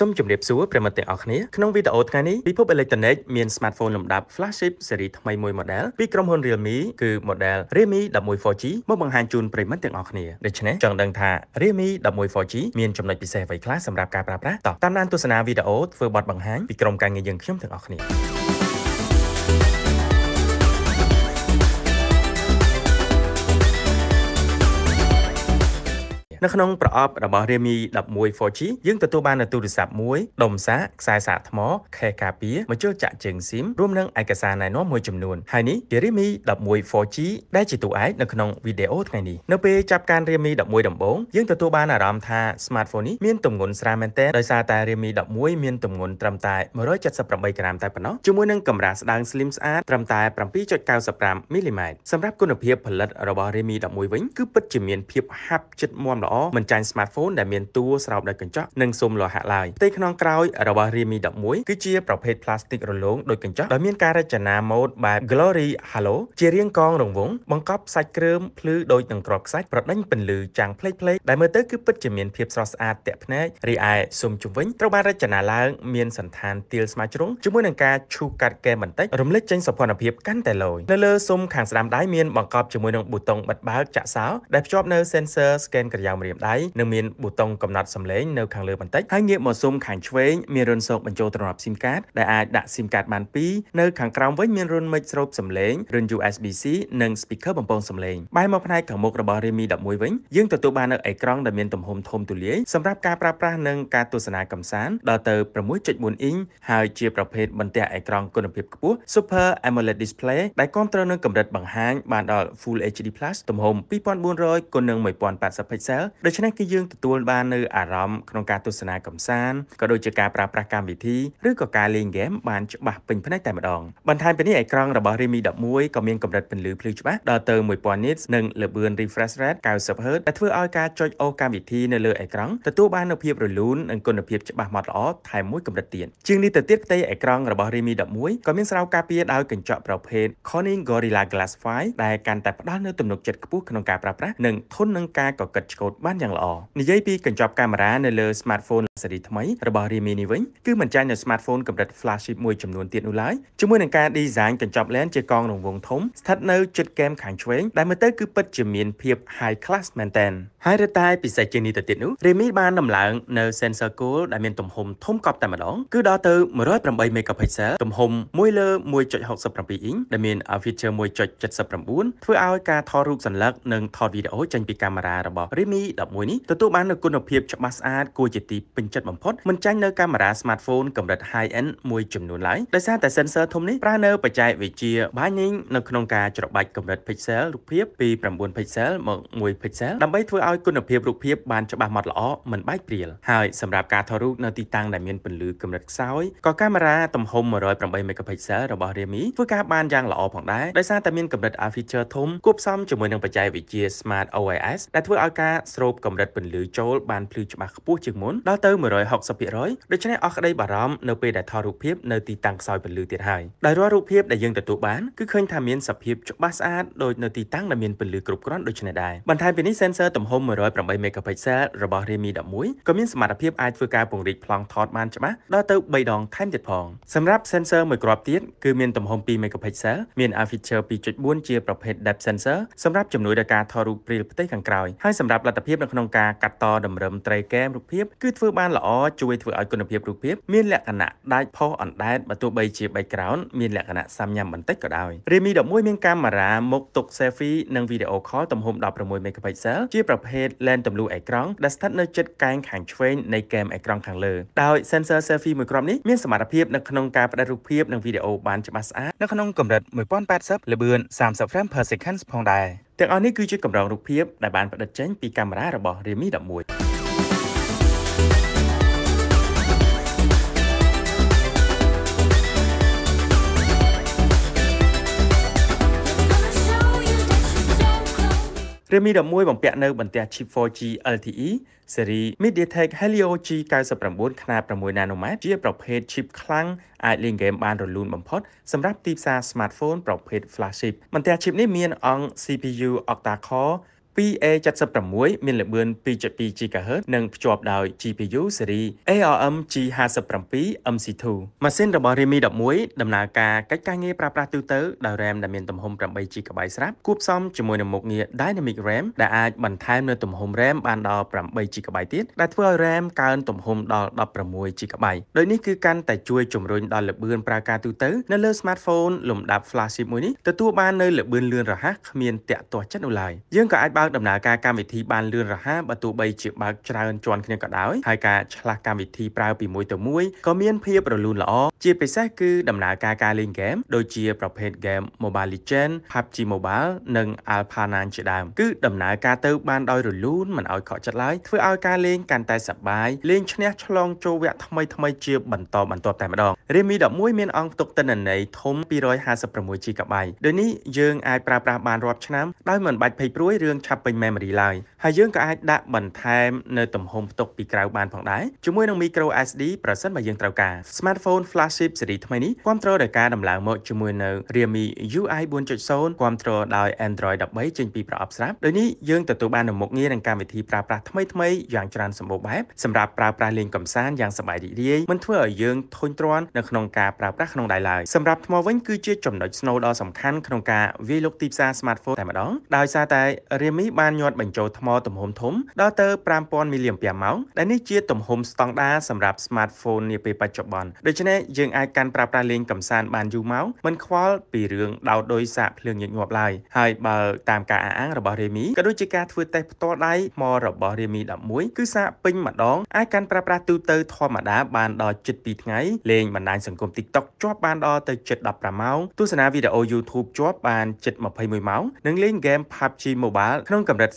សូមជម្រាបសួរប្រិមត្តទាំងអស់គ្នាក្នុងវីដេអូថ្ងៃនេះពិភពអេឡិចត្រូនិកមាន smartphone លំដាប់ flagship ស៊េរីថ្មីមួយ model ពីក្រុមហ៊ុន Realme គឺ model Realme 11 4G មកបង្ហាញជូនប្រិមត្តទាំងអស់គ្នាដូច្នេះចង់ដឹងថា Realme 11 4G មានចំណុចពិសេសអ្វីខ្លះសម្រាប់ការប្រើប្រាស់តោះតាមដានទស្សនាវីដេអូធ្វើបទបង្ហាញពីក្រុមការងារយើងខ្ញុំទាំងអស់គ្នានៅក្នុងប្រអប់របស់រាមី11 4G យើងទទួលបាននូវទូរស័ព្ទមួយដុំសាកខ្សែសាកថ្មខេការពារមជុលចាក់ជើងស៊ីមរួមនឹងឯកសារណែនាំមួយចំនួនហើយនេះជារាមី11 4G ដែលជាតួឯកនៅក្នុងវីដេអូថ្ងៃនេះនៅពេលចាប់ការរាមី11ដំបូងយើងទទួលបានអារម្មណ៍ថា smartphone នេះមានទម្ងន់ស្រាលមែនទែនដោយសារតែរាមី11មានទម្ងន់ត្រឹមតែ178ក្រាមតែប៉ុណ្ណោះជាមួយនឹងកម្រាស់ស្ដើង slim ស្អាតត្រឹមតែ7.95មីលីម៉ែត្រសម្រាប់គុណភាពផលិតរបស់រាមី11វិញគឺពិតជាមានភាពហាប់ចិត្តមាំល្អល្អមិនចាញ់ smartphone ដែលមានតួស្រោបដោយកញ្ចក់និងស៊ុំលោហៈឡើយផ្ទៃក្នុងក្រោយរបស់ Realme 11គឺជាប្រភេទផ្លាស្ទិករលោងដោយកញ្ចក់ដោយមានការរចនាម៉ូដបែប Glory Halo ជារាងកងរង្វង់បង្កប់សាច់គ្រើមភ្លឺដូចនឹងក្របខ្សាច់ប្រដេញពន្លឺចាំងផ្លេកផ្លេកដែលមើលទៅគឺពិតជាមានភាពស្រស់ស្អាតទាក់ភ្នែករីឯស៊ុំជុំវិញត្រូវបានរចនាឡើង មានសន្តានទាលស្មៅជ្រុងជាមួយនឹងការឈូសកាត់កែបន្តិចរំលេចចេញសោភ័ណភាពកាន់តែឡូយនៅលើស៊ុំខាងស្ដាំដៃមានបង្កប់ជាមួយនឹងប៊ូតុងបិទបើកចាក់សោដែលភ្ជាប់នៅ sensor scan ក្រយៅម្រាមដៃនិងមានប៊ូតុងកំណត់សម្លេងនៅខាងលើបន្តិចហើយងាកមកស៊ុំខាងឆ្វេងមានរុនសោកបញ្ចូលទ្រព្យ SIM card ដែលអាចដាក់ SIM card បាន2នៅខាងក្រោមវិញមានរុនមិចស្រូបសម្លេងរុន USB C និង speaker បំពងសម្លេងបែរមកផ្នែកខាងមុខរបស់ Redmi 11វិញយើងទទួលបាននៅអេក្រង់ដែលមាន ទំហំធំទូលាយសម្រាប់ការប្រើប្រាស់និងការទស្សនាកម្សាន្តដល់ទៅ6.4អ៊ីងហើយជាប្រភេទបន្ទះអេក្រង់គុណភាពខ្ពស់ Super AMOLED display ដែលគ្រប់គ្រងនឹងកម្រិតបង្ហាញបានដល់ Full HD+ ទំហំ2400គុណនឹង1080 pixel ដូច្នេះគឺយើងទទួលបាននៅអារម្មណ៍ក្នុងការទស្សនាកំសាន្តក៏ដូចជាការប្រើប្រាស់កម្មវិធីឬក៏ការលេងហ្គេមបានច្បាស់ពេញភ្នែកតែម្ដងបន្ថែមពីនេះអេក្រង់របស់ Redmi 11ក៏មានកម្រិតពន្លឺភ្លឺច្បាស់ដល់ទៅ1000 nits និងល្បឿន refresh rate 90 Hz ដែលធ្វើឲ្យការចុចអូសកម្មវិធីនៅលើអេក្រង់ទទួលបាននូវភាពរលូននិងគុណភាពច្បាស់ម៉ត់ល្អថែមមួយកម្រិតទៀតជាងនេះទៅទៀតផ្ទៃអេក្រង់របស់ Redmi 11ក៏មានស្រោបការពារដោយកញ្ចក់ប្រភេទ Corning Gorilla Glass 5ដែលកាន់តែផ្ដល់នូវទំនុកចិត្តខ្ពស់ក្នុងការប្រើប្រាស់និងធន់នឹងការកកិតឆ្កូតបានយ៉ាងល្អនិយាយពីកញ្ចប់កាមេរ៉ានៅលើ smartphone សេរីថ្មីរបស់ Realme នេះវិញ គឺមិនចាញ់នៅ smartphone កម្រិត flagship មួយចំនួនទៀតនោះឡើយជាមួយនឹងការ design កញ្ចប់ LAN ជាកងរង្វង់ធំស្ថិតនៅជិតកែមខាងឆ្វេងដែលមើលទៅគឺពិតជាមានភាព high class មែនទែនហើយរតែ ពិសេសជាងនេះទៅទៀតនោះ Realme បានដំឡើងនៅ sensor cool ដែលមានទំហំធំកប់តែម្ដងគឺដល់ទៅ108 megapixel ទំហំ1លើ1.67អ៊ីងដែលមាន feature 1.79ធ្វើឲ្យការថតរូបសន្លឹកនិងថតវីដេអូចេញពីកាមេរ៉ារបស់ Realme 11នេះទទួលបាននូវគុណភាពច្បាស់ស្អាតគួរជាទីពេញចិត្តបំផុតមិនចាញ់នៅកាមេរ៉ា smartphone កម្រិត high end មួយចំនួនឡើយដោយសារតែ sensor ធំនេះប្រើនៅបច្ចេកវិទ្យា binning នៅក្នុងការច្របាច់កម្រិត pixel រូបភាពពី9 pixel មក1 pixel ដើម្បីធ្វើឲ្យគុណភាពរូបភាពបានច្បាស់ម៉ត់ល្អមិនបែកព្រាលហើយសម្រាប់ការថតរូបនៅទីតាំងដែលមានពន្លឺកម្រិតខ្សោយក៏កាមេរ៉ាទំហំ108 megapixel របស់ Realme ធ្វើការបានយ៉ាងល្អផងដែរដោយសារតែមានកម្រិត R feature ធំគួបផ្សំជាមួយនឹងបច្ចេកវិទ្យា Smart OIS ដែលធ្វើឲ្យការស្រូបកម្រិតពន្លឺចូលបានភ្លឺច្បាស់ខ្ពស់ជាងមុនដល់ទៅ160%ដូច្នេះអស់ក្តីបារម្ភនៅពេលដែលថតរូបភាពនៅទីតាំងខ្សោយពន្លឺទៀតហើយដោយរាល់រូបភាពដែលយើងទទួលបានគឺឃើញថាមានសភាពច្បាស់ស្អាតដូចនៅទីតាំងដែលមានពន្លឺគ្រប់គ្រាន់ដូចនេះដែរបន្ថែមពីនេះ sensor ទំហំ 108MP របស់ Redmi 11ក៏មានសមត្ថភាពអាចធ្វើការពង្រីកប្លង់ថតបានច្បាស់ដល់ទៅ3ដងថែមទៀតផងសម្រាប់ sensor មួយគ្រាប់ទៀតគឺមានទំហំ 2MP មាន aperture 2.4ជាប្រភេទ depth sensor សម្រាប់ជំនួយដល់ការថតរូបព្រាលផ្ទៃខាងក្រោយហើយសម្រាប់លទ្ធភាពនៅក្នុងការកាត់តតម្រឹមត្រីកែមរូបភាពគឺធ្វើបានបានល្អជួយធ្វើឲ្យគុណភាពរូបភាពមានលក្ខណៈដាច់ផុសអណ្ដែតបើទោះបីជា background មានលក្ខណៈសាំញ៉ាំបន្តិចក៏ដោយ Redmi 11មានកាមេរ៉ាមុខទុក selfie និង video call ទំហំ 16MP ជាប្រភេទ lens ទម្លុអេក្រង់ដែលស្ថិតនៅជិតកែងខាងឆ្វេងនៃកែមអេក្រង់ខាងលើដោយ sensor selfie មួយគ្រាប់នេះមានសមត្ថភាពនៅក្នុងការផ្ដិតរូបភាពនិង video បានច្បាស់ស្អាតនៅក្នុងកម្រិត1080ល្បឿន 30fps ផងដែរទាំងអស់នេះគឺជាកម្រងរូបភាពដែលបានផ្ដិតចេញពីកាមេរ៉ារបស់ Redmi 11រាមី11បំពាក់នៅបន្ទះ chip 4G LTE ស៊េរី MediaTek Helio G99 ខ្នាត6 nanomet ជាប្រភេទ chip ខ្លាំងអាចលេងហ្គេមបានរលូនបំផុត សម្រាប់ទីផ្សារ smartphone ប្រភេទ flagship បន្ទះ chip នេះមានអង្គ CPU octa-core 2A76 មានល្បឿន2.2 GHz និងភ្ជាប់ដោយ GPU ស៊េរី ARM G57 MC2 ម៉ាស៊ីនរបស់ Redmi 11ដំណើរការកិច្ចការងារប្រើប្រាស់ទូទៅដោយ RAM ដែលមានទំហំ 8GB ស្រាប់គួបផ្សំជាមួយនឹងមុខងារ Dynamic RAM ដែលអាចបន្ថែមនៅ ទំហំ RAM បានដល់ 8GB ទៀតដែលធ្វើឲ្យ RAM កើនទំហំដល់ 16GB ដោយនេះគឺកាន់តែជួយជំរុញដល់ល្បឿនប្រើការទូទៅ នៅលើ smartphone លំដាប់ flagship មួយនេះទទួលបាននៅល្បឿនលឿនរហ័សគ្មានតាក់ទាស់ចិត្តនោះឡើយយើងក៏អាចបើបើកដំណើរការកម្មវិធីបានលឿនរហ័សបើទោះបីជាបើកច្រើនជាន់គ្នាក៏ដោយហើយការឆ្លាស់កម្មវិធីប្រើពីមួយទៅមួយក៏មានភាពរលូនល្អជាពិសេសគឺដំណើរការការលេងហ្គេមដូចជាប្រភេទហ្គេម Mobile Legends PUBG Mobile និង Alphanan ជាដើមគឺដំណើរការទៅបានដោយរលូនមិនឲ្យខកចិត្តឡើយធ្វើឲ្យការលេងកាន់តែសប្បាយលេងឈ្នះឆ្លងចូលវគ្គថ្មីថ្មីជាបន្តបន្ទាប់តែម្ដងរាមី11មានអង្គទុកទិន្នន័យធំ 256GB ដោយនេះយើងអាចប្រើប្រាស់បានរាប់ឆ្នាំដោយមិនបាច់ភ័យព្រួយរឿងឆាខាប់ពេញ memory ឡើយហើយយើងក៏អាចដាក់បន្ថែមនៅទំហំផ្ទុកពីក្រៅបាន ផងដែរជាមួយនឹង micro SD ប្រសិនបើយើងត្រូវការ smartphone flagship series ថ្មីនេះគ្រប់គ្រងដោយការដំឡើងមកជាមួយនៅ Realme UI 4.0គ្រប់គ្រងដោយ Android 13ចេញពីប្រអប់ស្រាប់ដូចនេះយើងទទួលបានមុខងារនិងកម្មវិធីប្រើប្រាស់ថ្មីថ្មីយ៉ាងច្រើនសម្បូរបែបសម្រាប់ប្រើប្រាស់លេងកម្សាន្តយ៉ាងសប្បាយរីករាយមិនធ្វើឲ្យយើងធុញទ្រាន់នៅក្នុងការប្រើប្រាស់ក្នុងដៃឡើយសម្រាប់ថ្មវិញគឺជាចំណុចស្នូលដ៏សំខាន់ក្នុងការវាយលុកទីផ្សារ smartphone តែម្ដងដោយសារតែ Realme នេះបានញាត់បញ្ចូលថ្ម ទំហំធំដល់ទៅ5000មីលីអាំពីម៉ោងដែលនេះជាទំហំស្តង់ដារសម្រាប់ smartphone នាពេលបច្ចុប្បន្នដូច្នេះយើងអាចកាន់ប្រើប្រាស់លេងកម្សាន្តបានយូរមកមិនខ្វល់ពីរឿងដោតដោយសាកភ្លើងញឹកញាប់ឡើយហើយបើតាមការអះអាងរបស់រេមីក៏ដូចជាការធ្វើតេស្តផ្ទាល់ដៃថ្មរបស់រេមី11គឺសាកពេញម្ដងអាចកាន់ប្រើប្រាស់ទូទៅធម្មតាបានដល់ជិត2ថ្ងៃលេងបណ្ដាញសង្គម TikTok ជាប់បានដល់ទៅជិត15ម៉ោងទស្សនាវីដេអូ YouTube ជាប់បានជិត21ម៉ោងនិងលេងហ្គេម PUBG Mobile ក្នុងកម្រិត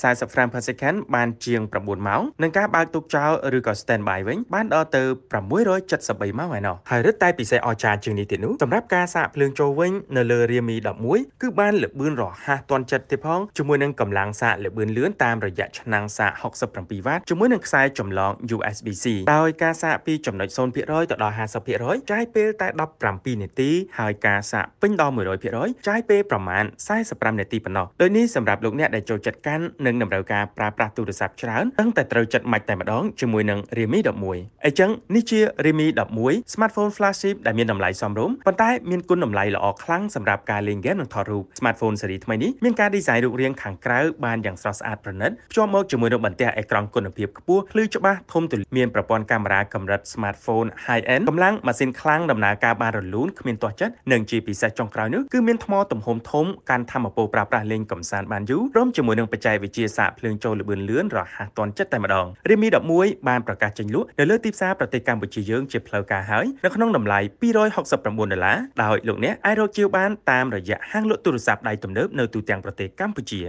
45%បានជាង9ម៉ោងនិងការបើកទូកចោលឬក៏ standby វិញ បានដល់ទៅ673ម៉ោងឯណោះហើយរឹតតែពិសេសអស្ចារ្យជាងនេះទៀតនោះសម្រាប់ការសាកភ្លើងចូលវិញនៅលើរាមី11គឺបានលបឿនរហ័សទាន់ចិត្តទៀតផងជាមួយនឹងកម្លាំងសាកលបឿនលឿនតាមរយៈឆ្នាំងសាក67វ៉ាតជាមួយនឹងខ្សែចម្លង USB-C ដោយការសាកពីចំណុច0%ទៅដល់50%ចាយពេលតែ17នាទីហើយការសាកពេញដល់100%ចាយពេលប្រមាណ45នាទីប៉ុណ្ណោះដូចនេះសម្រាប់លោកអ្នកដែលចូលចិត្តកាន់និងតម្រូវការប្រើប្រាស់ទូរស័ព្ទច្រើនតាំងតែត្រូវចិត្តម៉ាច់តែម្ដងជាមួយនឹង Realme 11អញ្ចឹងនេះជា Realme 11 smartphone flagship ដែលមានតម្លៃសមរម្យប៉ុន្តែមានគុណតម្លៃល្អខ្លាំងសម្រាប់ការលេងហ្គេមនិងថតរូប smartphone ស៊េរីថ្មីនេះមានការ design រូបរាងខាងក្រៅបានយ៉ាងស្រស់ស្អាតប្រណិតភ្ជាប់មកជាមួយនឹងបន្ទះអេក្រង់គុណភាពខ្ពស់ភ្លឺច្បាស់ធំទូលាយមានប្រព័ន្ធកាមេរ៉ាកម្រិត smartphone high end កម្លាំងម៉ាស៊ីនខ្លាំងដំណើរការបានរលូនគ្មានទាស់ចិត្តនិងជាពិសេសចុងក្រោយនោះគឺមានថ្មទំហំធំកាន់ធម្មពលប្រើប្រាស់លេងកំសាន្តបានយូរព្រមជាមួយនឹងបច្ចេកវិទ្យាសាកភ្លើងចូលល្បឿនលឿនរហ័សទាន់ចិត្តតែម្ដងរាមី11បានប្រកាសចេញលក់នៅលើទីផ្សារប្រទេសកម្ពុជាយើងជាផ្លូវការហើយនៅក្នុងតម្លៃ269ដុល្លារដោយលោកអ្នកអាចរកជាវបានតាមរយៈហាងលក់ទូរស័ព្ទដៃទំនើបនៅទូទាំងប្រទេសកម្ពុជា